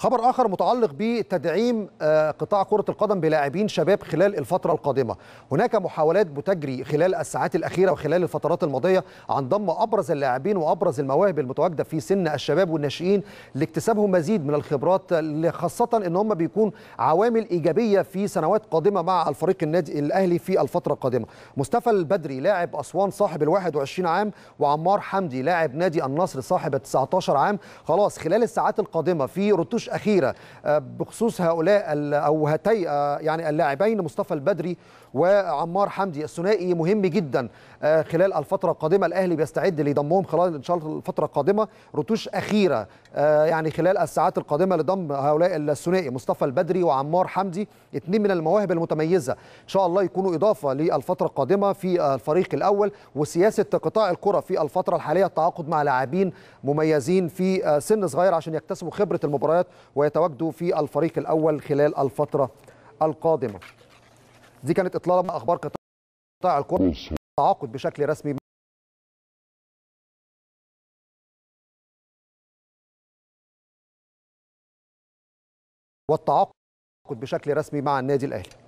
خبر آخر متعلق بتدعيم آه، قطاع كرة القدم بلاعبين شباب خلال الفترة القادمة هناك محاولات بتجري خلال الساعات الأخيرة وخلال الفترات الماضية عن ضم أبرز اللاعبين وأبرز المواهب المتواجدة في سن الشباب والناشئين لاكتسابهم مزيد من الخبرات خاصة أن هم بيكون عوامل إيجابية في سنوات قادمة مع الفريق النادي الأهلي في الفترة القادمة مصطفى البدري لاعب أسوان صاحب ال 21 عام وعمار حمدي لاعب نادي النصر صاحب 19 عام خلاص خلال الساعات القادمة في رتوش اخيره آه، بخصوص هؤلاء او هاتي آه، يعني اللاعبين مصطفى البدري وعمار حمدي الثنائي مهم جدا آه، خلال الفتره القادمه الاهلي بيستعد لضمهم خلال ان شاء الله الفتره القادمه رتوش اخيره يعني خلال الساعات القادمه لضم هؤلاء الثنائي مصطفى البدري وعمار حمدي اثنين من المواهب المتميزه ان شاء الله يكونوا اضافه للفتره القادمه في الفريق الاول وسياسه قطاع الكره في الفتره الحاليه التعاقد مع لاعبين مميزين في سن صغير عشان يكتسبوا خبره المباريات ويتواجدوا في الفريق الأول خلال الفترة القادمة دي كانت إطلالة أخبار قطاع الكرة التعاقد بشكل رسمي والتعاقد بشكل رسمي مع النادي الأهلي